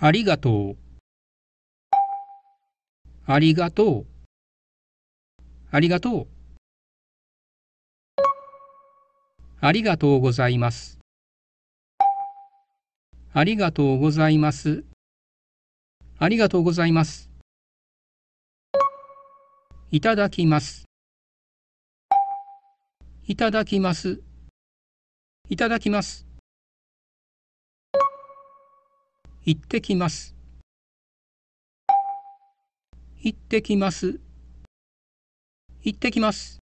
ありがとう。ありがとう。ありがとう。ありがとうございます。ありがとうございます。ありがとうございます。いただきます。いただきます。いただきます。行ってきます行ってきます行ってきます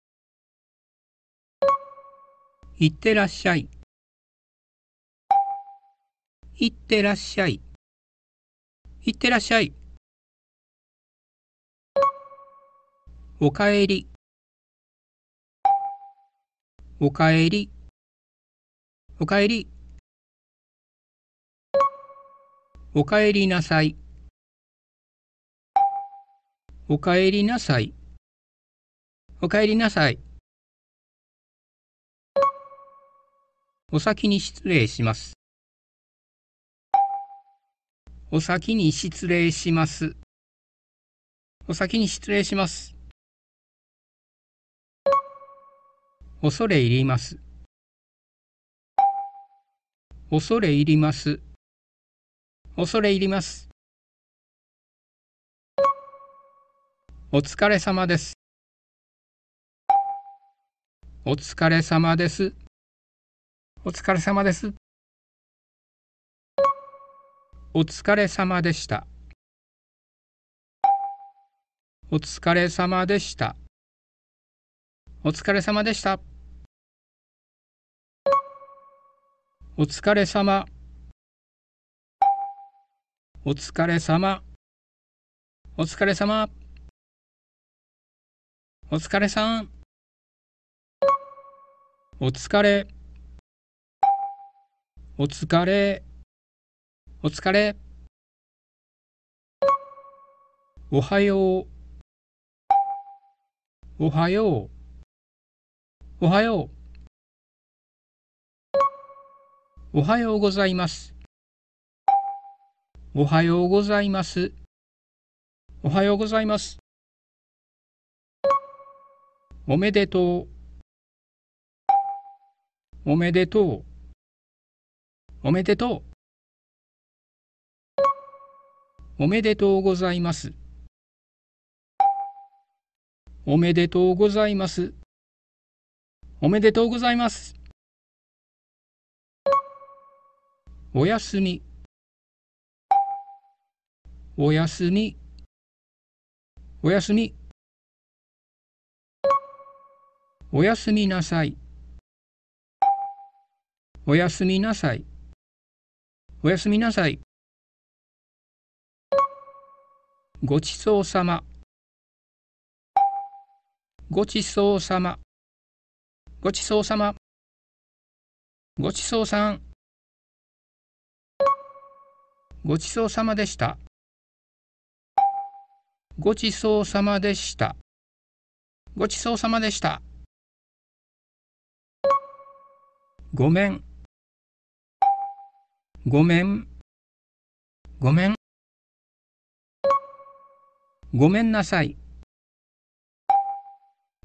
行ってらっしゃい行ってらっしゃい行ってらっしゃいおかえりおかえりおかえりおかえりなさい。おかえりなさい。おかえりなさい。お先に失礼します。お先に失礼します。お先に失礼します。恐れ入ります。恐れ入ります。恐れ入ります。お疲れ様です。お疲れ様です。お疲れ様です。お疲れ様でした。お疲れ様でした。お疲れ様でした。お疲れ様。お疲れ様。お疲れ様。お疲れさん。お疲れ。お疲れ。お疲れ。おはよう。おはよう。おはよう。おはようございます。おはようございます。おはようございます。おめでとう。おめでとう。おめでとう。おめでとうございます。おめでとうございます。おめでとうございます。おやすみ。おやすみ。おやすみ。おやすみなさい。おやすみなさい。おやすみなさい。ごちそうさま。ごちそうさま。ごちそうさま。ごちそうさん。ごちそうさまでした。ごちそうさまでした。ごちそうさまでした。ごめん。ごめん。ごめん。ごめんなさい。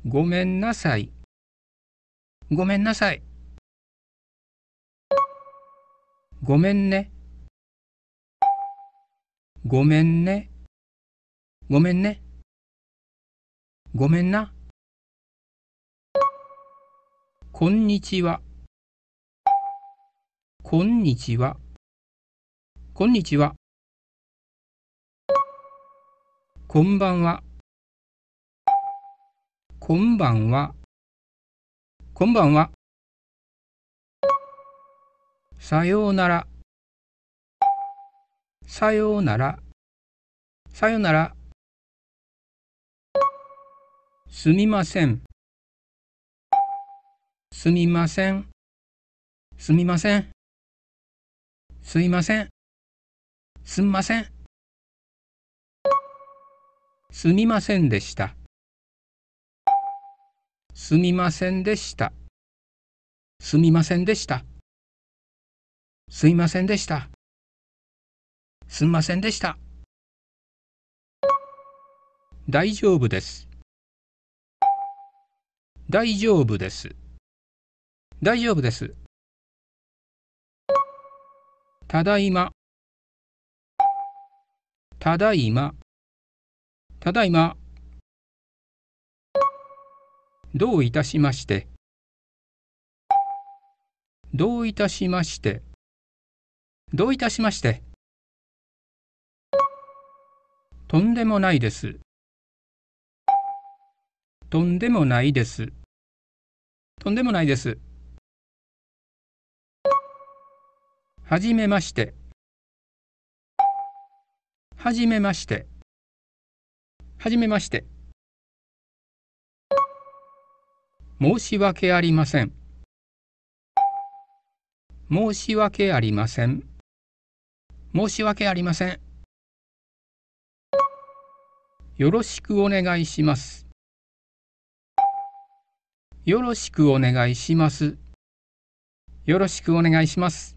ごめんなさい。ごめんなさい。ごめんね。ごめんね。ごめんね。ごめんな。こんにちは。こんにちは。こんにちは。こんばんは。こんばんは。こんばんは。さようなら。さようなら。さようなら。すみません。すみません。すみません。すいません。すみません。すみませんでした。すみませんでした。すみませんでした。すいませんでした。すみませんでした。大丈夫です。大丈夫です。大丈夫です。ただいま。ただいま。ただいま。どういたしまして。どういたしまして。どういたしまして。とんでもないです。とんでもないです。とんでもないです。はじめまして。はじめまして。はじめまして。申し訳ありません。申し訳ありません。申し訳ありません。よろしくお願いします。よろしくお願いします。よろしくお願いします。